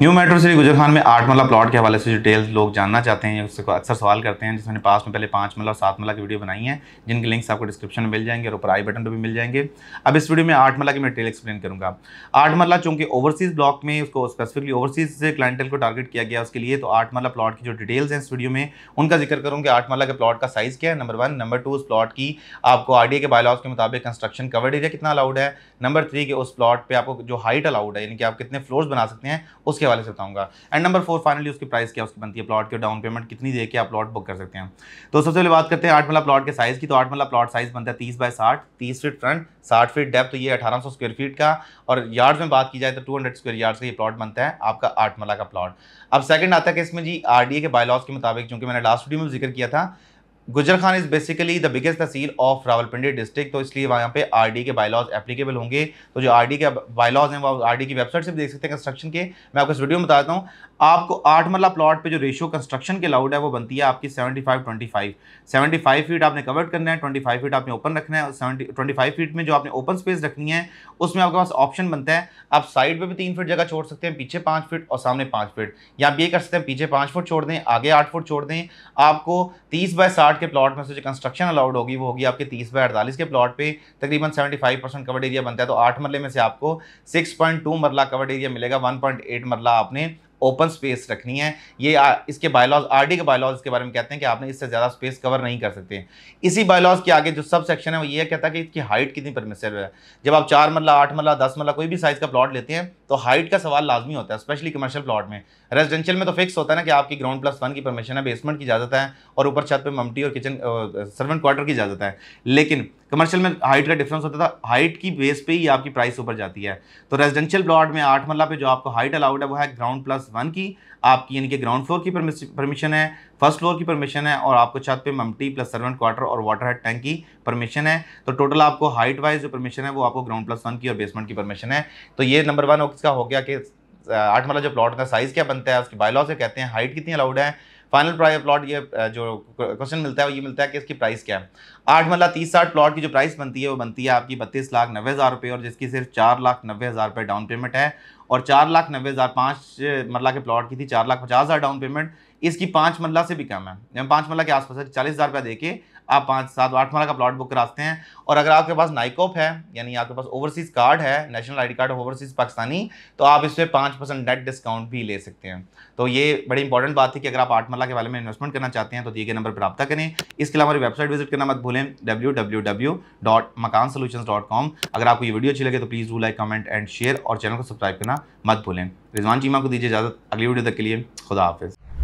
new metro city गुजर खान में आठ मल्ला प्लॉट के हवाले से डिटेल लोग जानना चाहते हैं उससे अक्सर सवाल करते हैं जिसमें पास में पहले पाँच मल्ला और सात मल्ला की वीडियो बनाई है जिनके लिंक्स आपको डिस्क्रिप्शन में मिल जाएंगे और ऊपर आई बटन पर भी मिल जाएंगे अब इस वीडियो में आठ मल्ला की मैं डिटेल एक्सप्लेन करूँगा आठ मल्ला चूंकि ओवरसीज़ ब्लॉक में उसको स्पेसिफिकली ओवरसीज़ से क्लाइंटल को टारगेट किया गया उसके लिए तो आठ मल्ला प्लॉट की जो डिटेल्स हैं इस वीडियो में उनका जिक्र कि आठ मल्ला के प्लॉट का साइज़ क्या है नंबर वन नंबर टू उस प्लॉट की आपको आर के बायलॉज के मुताबिक कंस्ट्रक्शन कवर्ड एरिया कितना अलाउड है नंबर थ्री के उस प्लॉट पर आपको जो हाइट अलाउड है यानी कि आप कितने फ्लोर्स बना सकते हैं उसके हवाले से बताऊंगा एंड नंबर फोर फाइनली उसकी प्राइस क्या उसकी बनती है प्लॉट के डाउन पेमेंट कितनी दे आप प्लॉट बुक कर सकते हैं तो सबसे पहले बात करते हैं आठ मल्ला प्लॉट के साइज़ की तो आठ मल्ला प्लॉट साइज़ बनता है तीस बाय साठ तीस फीट फ्रंट साठ फीट डेप तो ये अठारह सौ स्क्वायर फीट का और यार्ड में बात की जाए तो टू हंड्रेड स्क्वायर यार्ड का ये प्लॉट बनता है आपका आठ मल्ला का प्लॉट अब सेकंड आता है कि इसमें जी आरडीए के बायलॉज के मुताबिक चूँकि मैंने लास्ट वीडियो में जिक्र किया था Gujar Khan is basically the biggest tehsil of Rawalpindi district तो इसलिए वहाँ पे आरडी के बायलॉज एप्लीकेबल होंगे तो जो आरडी के बायलॉज हैं वो आरडी की वेबसाइट से भी देख सकते हैं कंस्ट्रक्शन के मैं आपको इस वीडियो में बताता हूँ आपको आठ मरला प्लॉट पे जो रेशियो कंस्ट्रक्शन के अलाउड है वो बनती है आपकी seventy five twenty five seventy five feet आपने कवर्ड करना है ट्वेंटी फाइव फीट आपने ओपन रखना है सेवेंटी ट्वेंटी फाइव फीट में जो आपने ओपन स्पेस रखनी है उसमें आपके पास ऑप्शन बनता है आप साइड पर भी तीन फीट जगह छोड़ सकते हैं पीछे पाँच फीट और सामने पाँच फीट या आप ये कर सकते हैं पीछे पाँच फुट छोड़ दें आगे आठ फुट छोड़ दें आपको तीस बाय साठ आपके प्लॉट में से जो कंस्ट्रक्शन अलाउड होगी वो होगी आपके तीस बाय अड़तालीस के प्लॉट पे तकरीबन 75 फाइव परसेंट कवर्ड एरिया बनता है तो आठ मरले में से आपको 6.2 पॉइंट मरला कवर्ड एरिया मिलेगा 1.8 पॉइंट मरला आपने ओपन स्पेस रखनी है ये आ, इसके बायलॉज आरडी के बायलॉज के बारे में कहते हैं कि आपने इससे ज़्यादा स्पेस कवर नहीं कर सकते इसी बायलॉज के आगे जो सब सेक्शन है वो ये कहता है कि इसकी हाइट कितनी परमिशन है जब आप चार मरला आठ मरला दस मरला कोई भी साइज़ का प्लॉट लेते हैं तो हाइट का सवाल लाजमी होता है स्पेशली कमर्शियल प्लॉट में रेजिडेंशियल में तो फिक्स होता है ना कि आपकी ग्राउंड प्लस वन की परमिशन है बेसमेंट की इजाज़त है और ऊपर छत पर ममटी और किचन सर्वेंट क्वार्टर की इजाज़त है लेकिन कमर्शियल में हाइट का डिफरेंस होता था हाइट की बेस पे ही आपकी प्राइस ऊपर जाती है तो रेजिडेंशियल प्लॉट में आठ मरला पे जो आपको हाइट अलाउड है वो है ग्राउंड प्लस वन की आपकी यानी कि ग्राउंड फ्लोर की परमिशन है फर्स्ट फ्लोर की परमिशन है और आपको छत पे ममटी प्लस सर्वेंट क्वार्टर और वाटर हेड टैंक की परमिशन है तो टोटल आपको हाइट वाइज जो परमिशन है वो आपको ग्राउंड प्लस वन की और बेसमेंट की परमिशन है तो ये नंबर वन इसका हो गया कि आठ मरला जो प्लॉट होता साइज़ क्या बनता है उसके बायलॉज से कहते हैं हाइट कितनी अलाउड है फाइनल प्राइस प्लॉट ये जो क्वेश्चन मिलता है वो ये मिलता है कि इसकी प्राइस क्या है आठ मल्ला तीस साठ प्लॉट की जो प्राइस बनती है वो बनती है आपकी बत्तीस लाख नब्बे हज़ार रुपये और जिसकी सिर्फ चार लाख नब्बे हज़ार रुपये डाउन पेमेंट है और चार लाख नब्बे हज़ार पाँच मरला के प्लॉट की थी चार लाख पचास हज़ार डाउन पेमेंट इसकी पाँच मरला से भी कम है पाँच मल्ला के आसपास चालीस हज़ार रुपया दे के आप पाँच सात आठ माला का प्लॉट बुक कराते हैं और अगर आपके पास नाइकोप है यानी आपके पास ओवरसीज़ कार्ड है national ID card overseas Pakistani तो आप इस पर पाँच परसेंट नेट डिस्काउंट भी ले सकते हैं तो ये बड़ी इंपॉर्टेंट बात थी कि अगर आप आठ माला के बारे में इन्वेस्टमेंट करना चाहते हैं तो दिए गए नंबर पर रब्ता करें इसके अलावा हमारी वेबसाइट विजिट करना मत भूलें W W W dot Makaan solution dot com अगर आपको ये वीडियो अच्छी लगे तो please do like comment and share और चैनल को सब्सक्राइब करना मत भूलें रिजवान चीमा को दीजिए इजाज़त अगली वीडियो तक के लिए खुदा हाफिज़